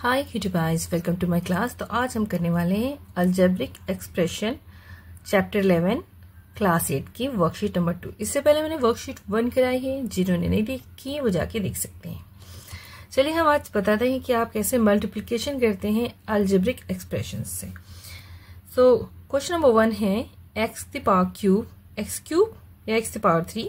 hi YouTubers welcome to my class तो आज हम करने वाले हैं अल्जेब्रिक एक्सप्रेशन चैप्टर 11 क्लास 8 की वर्कशीट नंबर टू इससे पहले मैंने वर्कशीट वन कराई है जिन्होंने नहीं देखी वो जाके देख सकते हैं चलिए हम आज बताते हैं कि आप कैसे मल्टीप्लिकेशन करते हैं अल्जेब्रिक एक्सप्रेशन से सो क्वेश्चन नंबर वन है x the power cube x cube या x the power three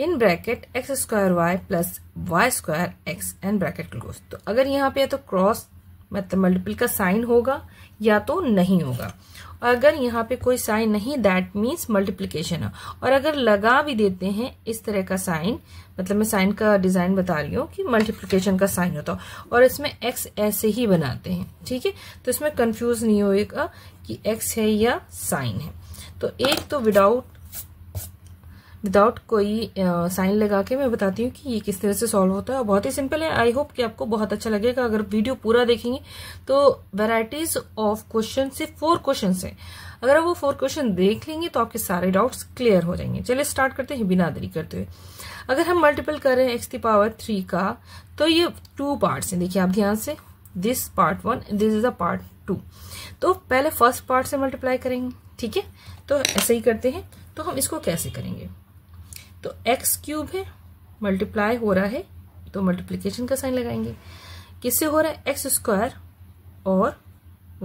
in bracket x square y plus y square x and bracket close तो अगर यहाँ पे है तो क्रॉस मतलब मल्टीपल का साइन होगा या तो नहीं होगा और अगर यहाँ पे कोई साइन नहीं दैट मीन्स मल्टीप्लीकेशन है और अगर लगा भी देते हैं इस तरह का साइन मतलब मैं साइन का डिजाइन बता रही हूँ कि मल्टीप्लीकेशन का साइन होता है और इसमें एक्स ऐसे ही बनाते हैं ठीक है तो इसमें कंफ्यूज नहीं होएगा कि एक्स है या साइन है तो एक तो विदाउट विदाउट कोई साइन लगा के मैं बताती हूँ कि ये किस तरह से सॉल्व होता है और बहुत ही सिंपल है आई होप कि आपको बहुत अच्छा लगेगा अगर वीडियो पूरा देखेंगे तो वेराइटीज ऑफ क्वेश्चन से फोर क्वेश्चन हैं अगर आप वो फोर क्वेश्चन देख लेंगे तो आपके सारे डाउट्स क्लियर हो जाएंगे चलिए स्टार्ट करते हैं बिना देरी करते हुए अगर हम मल्टीपल कर रहे हैं एक्स की पावर थ्री का तो ये टू पार्ट्स हैं देखिए आप ध्यान से this part one this is a part two तो पहले फर्स्ट पार्ट से मल्टीप्लाई करेंगे ठीक है तो ऐसे ही करते हैं तो हम इसको कैसे करेंगे तो एक्स क्यूब है मल्टीप्लाई हो रहा है तो मल्टीप्लीकेशन का साइन लगाएंगे किससे हो रहा है एक्स स्क्वायर और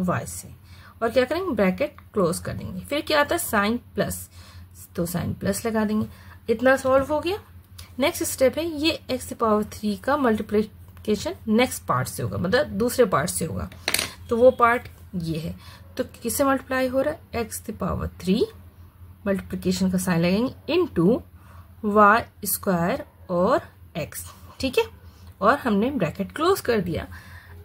वाई से और क्या करेंगे ब्रैकेट क्लोज कर देंगे फिर क्या आता है साइन प्लस तो साइन प्लस लगा देंगे इतना सॉल्व हो गया नेक्स्ट स्टेप है ये एक्स पावर थ्री का मल्टीप्लीकेशन नेक्स्ट पार्ट से होगा मतलब दूसरे पार्ट से होगा तो वो पार्ट ये है तो किससे मल्टीप्लाई हो रहा है एक्स पावर थ्री मल्टीप्लीकेशन का साइन लगेंगे इन टू वाई स्क्वायर और एक्स ठीक है और हमने ब्रैकेट क्लोज कर दिया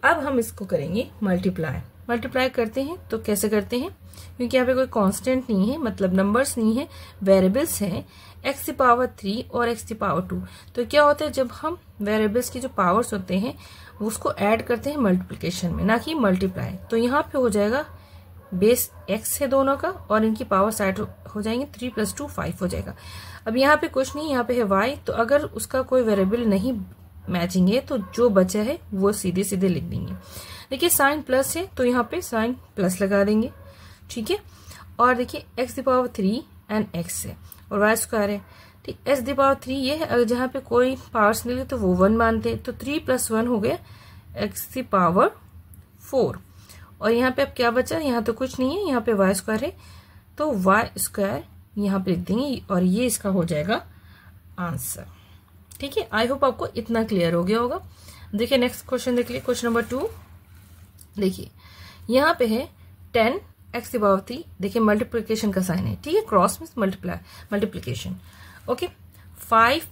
अब हम इसको करेंगे मल्टीप्लाई मल्टीप्लाई करते हैं तो कैसे करते हैं क्योंकि यहाँ पे कोई कांस्टेंट नहीं है मतलब नंबर्स नहीं है वेरिएबल्स हैं एक्स की पावर थ्री और एक्स की पावर टू तो क्या होता है जब हम वेरिएबल्स के जो पावर्स होते हैं उसको ऐड करते हैं मल्टीप्लिकेशन में ना कि मल्टीप्लाई तो यहाँ पे हो जाएगा बेस एक्स है दोनों का और इनकी पावर साइड हो जाएंगे थ्री प्लस टू फाइव हो जाएगा अब यहाँ पे कुछ नहीं यहाँ पे है वाई तो अगर उसका कोई वेरिएबल नहीं मैचिंग है तो जो बचा है वो सीधे सीधे लिख देंगे देखिए साइन प्लस है तो यहाँ पे साइन प्लस लगा देंगे ठीक है और देखिए x the power three and x है और वाई स्क्वायर है ठीक एक्स दावर थ्री ये है अगर जहाँ पे कोई पावर्स मिले तो वो वन मानते हैं तो थ्री प्लस वन हो गया एक्स दी पावर फोर और यहाँ पे अब क्या बचा यहाँ तो कुछ नहीं है यहाँ पे वाई स्क्वायर है तो वाई स्क्वायर यहाँ पे लिख देंगे और ये इसका हो जाएगा आंसर ठीक है आई होप आपको इतना क्लियर हो गया होगा देखिए नेक्स्ट क्वेश्चन देख लिए क्वेश्चन नंबर टू देखिए यहाँ पे है टेन एक्स की पावर थ्री देखिए मल्टीप्लीकेशन का साइन है ठीक है cross means multiply multiplication okay five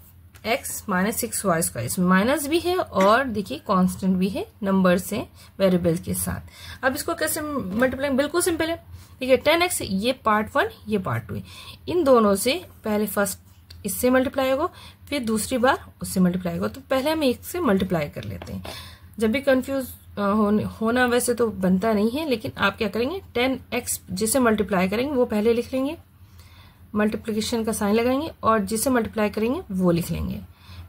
x minus six y square minus भी है और देखिए कांस्टेंट भी है नंबर से वेरिएबल के साथ अब इसको कैसे मल्टीप्लाई बिल्कुल सिंपल है ठीक है टेन एक्स ये पार्ट वन ये पार्ट टू इन दोनों से पहले फर्स्ट इससे मल्टीप्लाई होगा फिर दूसरी बार उससे मल्टीप्लाई होगा तो पहले हम एक से मल्टीप्लाई कर लेते हैं जब भी कन्फ्यूज होना वैसे तो बनता नहीं है लेकिन आप क्या करेंगे टेन एक्स जिसे मल्टीप्लाई करेंगे वो पहले लिख लेंगे मल्टीप्लीकेशन का साइन लगाएंगे और जिसे मल्टीप्लाई करेंगे वो लिख लेंगे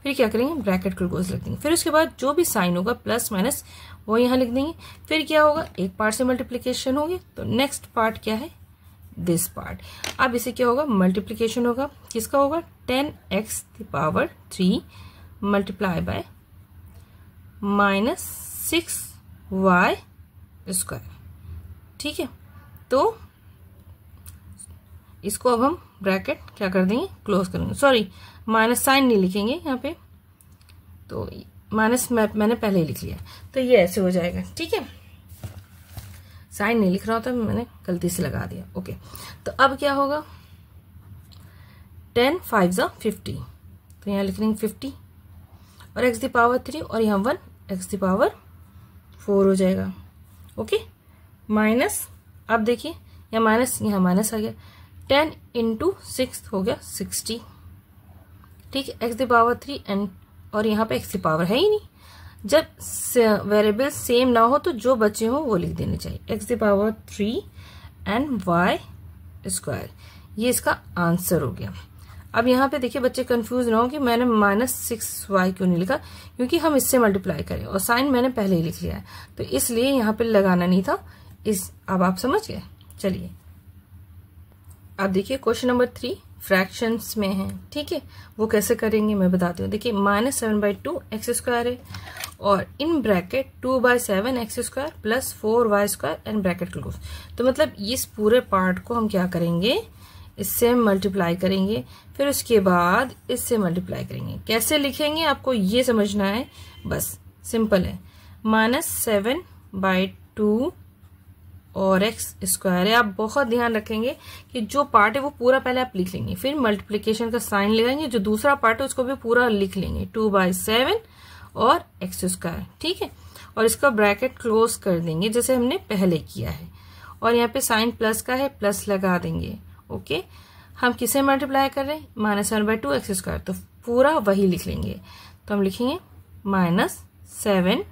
फिर क्या करेंगे ब्रैकेट क्लोज लिख देंगे फिर उसके बाद जो भी साइन होगा प्लस माइनस वो यहाँ लिख देंगे फिर क्या होगा एक पार्ट से मल्टीप्लीकेशन होगी तो नेक्स्ट पार्ट क्या है दिस पार्ट अब इसे क्या होगा मल्टीप्लीकेशन होगा किसका होगा ten x the power three multiply by minus six y square ठीक है तो इसको अब हम ब्रैकेट क्या कर देंगे क्लोज करेंगे सॉरी माइनस साइन नहीं लिखेंगे यहाँ पे तो माइनस मैंने पहले ही लिख लिया तो ये ऐसे हो जाएगा ठीक है साइन नहीं लिख रहा होता मैंने गलती से लगा दिया ओके तो अब क्या होगा टेन फाइव ज़ा फिफ्टी तो यहाँ लिख लेंगे फिफ्टी और एक्स दी पावर थ्री और यहाँ one x the power four हो जाएगा ओके माइनस अब देखिए यहाँ माइनस यहाँ माइनस आ गया टेन इंटू सिक्स हो गया सिक्सटी ठीक है x the power three and और यहाँ पे एक्स की पावर है ही नहीं जब वेरिएबल सेम ना हो तो जो बचे हों वो लिख देने चाहिए x the power three and y square ये इसका आंसर हो गया अब यहाँ पे देखिए बच्चे कंफ्यूज ना हो कि मैंने माइनस सिक्स वाई क्यों नहीं लिखा क्योंकि हम इससे मल्टीप्लाई करें और साइन मैंने पहले ही लिख लिया है तो इसलिए यहाँ पे लगाना नहीं था इस अब आप समझ गए चलिए अब देखिए क्वेश्चन नंबर थ्री फ्रैक्शंस में है ठीक है वो कैसे करेंगे मैं बताती हूँ देखिए minus seven by two x square है और in bracket two by seven x square plus four y square and bracket close तो मतलब इस पूरे पार्ट को हम क्या करेंगे इससे मल्टीप्लाई करेंगे फिर उसके बाद इससे मल्टीप्लाई करेंगे कैसे लिखेंगे आपको ये समझना है बस सिंपल है माइनस सेवन बाई टू और एक्स स्क्वायर है आप बहुत ध्यान रखेंगे कि जो पार्ट है वो पूरा पहले आप लिख लेंगे फिर मल्टीप्लीकेशन का साइन लगाएंगे जो दूसरा पार्ट है उसको भी पूरा लिख लेंगे टू बाई सेवन और एक्स स्क्वायर ठीक है और इसका ब्रैकेट क्लोज कर देंगे जैसे हमने पहले किया है और यहाँ पे साइन प्लस का है प्लस लगा देंगे ओके हम किसे मल्टीप्लाई कर रहे हैं minus one by two x square तो पूरा वही लिख लेंगे तो हम लिखेंगे minus seven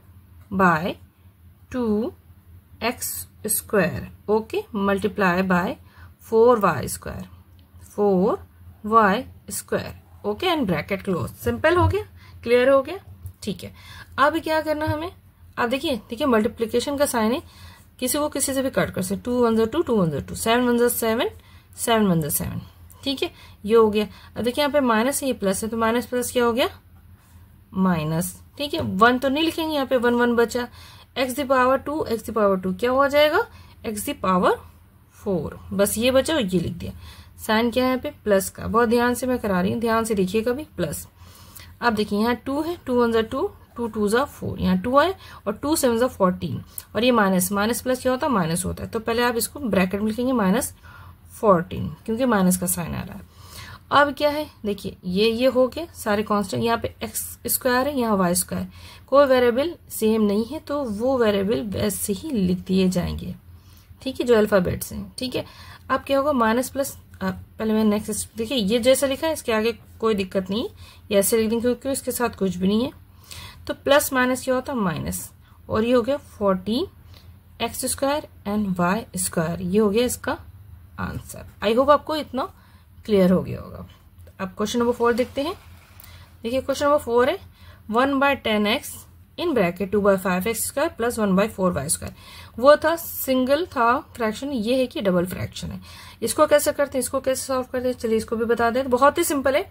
by two x square okay multiply by four y square four y square okay and bracket close simple हो गया क्लियर हो गया ठीक है अब क्या करना हमें अब देखिए देखिए मल्टीप्लीकेशन का साइन है किसी को किसी से भी कट कर सकते टू वन जो टू टू वन जो टू सेवन वन जो सेवन सेवन वन जो सेवन ठीक है ये हो गया अब देखिए यहाँ पे माइनस है ये प्लस है तो माइनस प्लस क्या हो गया माइनस ठीक है वन तो नहीं लिखेंगे यहाँ पे वन वन बचा x the power two x the power two क्या हो जाएगा एक्स दी पावर फोर बस ये बचा और ये लिख दिया साइन क्या है पे प्लस का बहुत ध्यान से मैं करा रही हूँ ध्यान से देखिए कभी प्लस अब देखिए यहाँ टू है टू वन ज़ा टू टू टू जो फोर यहाँ टू आए और टू सेवन जो फोर्टीन और ये माइनस माइनस प्लस क्या होता है माइनस होता है तो पहले आप इसको ब्रैकेट में लिखेंगे माइनस फोर्टीन क्योंकि माइनस का साइन आ रहा है अब क्या है देखिए ये ये हो गया सारे कांस्टेंट यहाँ पे एक्स स्क्वायर है यहाँ वाई स्क्वायर कोई वेरिएबल सेम नहीं है तो वो वेरिएबल वैसे ही लिख दिए जाएंगे ठीक है जो अल्फ़ाबेट्स हैं ठीक है अब क्या होगा माइनस प्लस पहले मैं नेक्स्ट देखिए ये जैसा लिखा है इसके आगे कोई दिक्कत नहीं है ऐसे लिख देंगे क्योंकि इसके साथ कुछ भी नहीं है तो प्लस माइनस क्या होता माइनस और ये हो गया fourteen x square and y square ये हो गया इसका आंसर आई होप आपको इतना क्लियर हो गया होगा अब क्वेश्चन नंबर फोर देखते हैं देखिए क्वेश्चन नंबर फोर है one by ten x in bracket two by five x square plus one by four y square वो था सिंगल था फ्रैक्शन ये है कि डबल फ्रैक्शन है इसको कैसे करते हैं इसको कैसे सॉल्व करते हैं चलिए इसको भी बता दें बहुत ही सिंपल है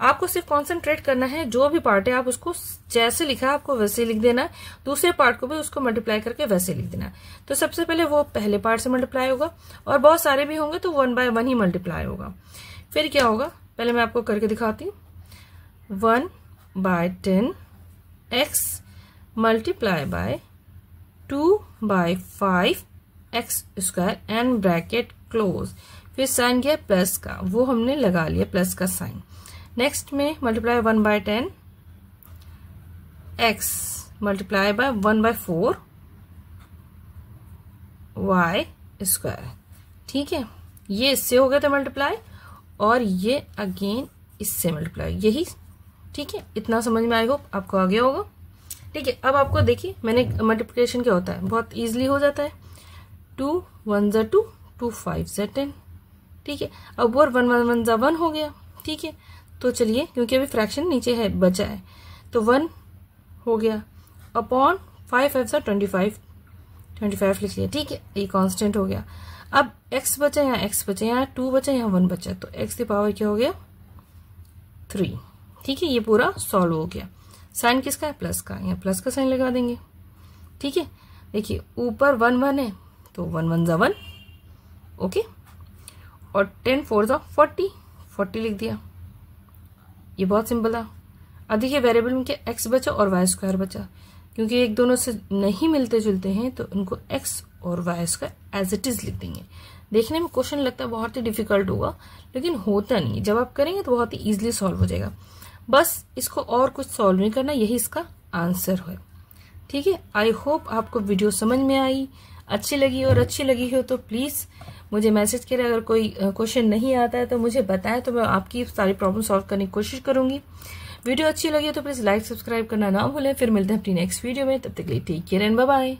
आपको सिर्फ कॉन्सेंट्रेट करना है जो भी पार्ट है आप उसको जैसे लिखा आपको वैसे लिख देना दूसरे पार्ट को भी उसको मल्टीप्लाई करके वैसे लिख देना तो सबसे पहले वो पहले पार्ट से मल्टीप्लाई होगा और बहुत सारे भी होंगे तो वन बाय वन ही मल्टीप्लाई होगा फिर क्या होगा पहले मैं आपको करके दिखाती हूँ one by ten x multiply by two by five x square and bracket close फिर साइन गया प्लस का वो हमने लगा लिया प्लस का साइन नेक्स्ट में multiply one by ten x multiply by one by four y square ठीक है ये इससे हो गया था मल्टीप्लाई और ये अगेन इससे मल्टीप्लाई यही ठीक है इतना समझ में आएगा आपको आ गया होगा ठीक है अब आपको देखिए मैंने मल्टीप्लिकेशन क्या होता है बहुत ईजिली हो जाता है टू वन जो टू टू फाइव ज़ा टेन ठीक है अब और वन वन वन ज़ा वन हो गया ठीक है तो चलिए क्योंकि अभी फ्रैक्शन नीचे है बचा है तो वन हो गया अपॉन फाइव फाइव सा ट्वेंटी फाइव ट्वेंटी फाइव लिख लिया ठीक है ये कांस्टेंट हो गया अब एक्स बचा यहाँ एक्स बचा यहाँ टू बचा यहाँ वन बचा तो एक्स की पावर क्या हो गया थ्री ठीक है ये पूरा सॉल्व हो गया साइन किसका है प्लस का यहाँ प्लस का साइन लगा देंगे ठीक है देखिए ऊपर वन वन है तो वन वन ज़ा वन ओके और टेन फोर ज़ा फोर्टी फोर्टी लिख दिया ये बहुत सिंपल है अब देखिए वेरिएबल में क्या एक्स बचा और वाई स्क्वायर बचा क्योंकि एक दोनों से नहीं मिलते जुलते हैं तो इनको एक्स और y square as it is लिख देंगे देखने में क्वेश्चन लगता है बहुत ही डिफिकल्ट होगा लेकिन होता नहीं जब आप करेंगे तो बहुत ही ईजिली सॉल्व हो जाएगा बस इसको और कुछ सॉल्व नहीं करना यही इसका आंसर है ठीक है आई होप आपको वीडियो समझ में आई अच्छी लगी हो और अच्छी लगी हो तो प्लीज़ मुझे मैसेज करें अगर कोई क्वेश्चन नहीं आता है तो मुझे बताएं तो मैं आपकी सारी प्रॉब्लम सॉल्व करने की कोशिश करूंगी वीडियो अच्छी लगी हो तो प्लीज़ लाइक सब्सक्राइब करना ना भूलें फिर मिलते हैं अपनी नेक्स्ट वीडियो में तब तक के लिए टेक केयर एंड बाय